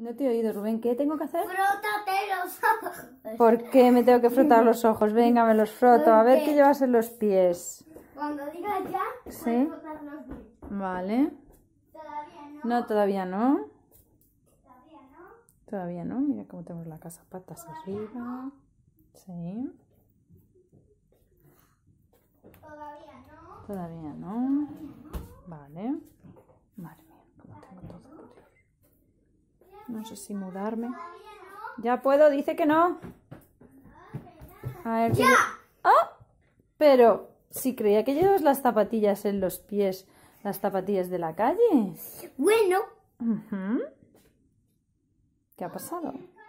No te he oído, Rubén. ¿Qué tengo que hacer? Frótate los ojos. ¿Por qué me tengo que frotar los ojos? Venga, me los froto. A ver qué llevas en los pies. Cuando diga ya, ¿Sí? los Vale. Todavía no. No, todavía no. Todavía no. Todavía no. Mira cómo tenemos la casa patas arriba. Sí. Todavía no. Todavía no. Todavía no. No sé si mudarme. Ya puedo, dice que no. ¡Ah! Pero si creía que llevas las zapatillas en los pies, las zapatillas de la calle. Bueno. ¿Qué ha pasado?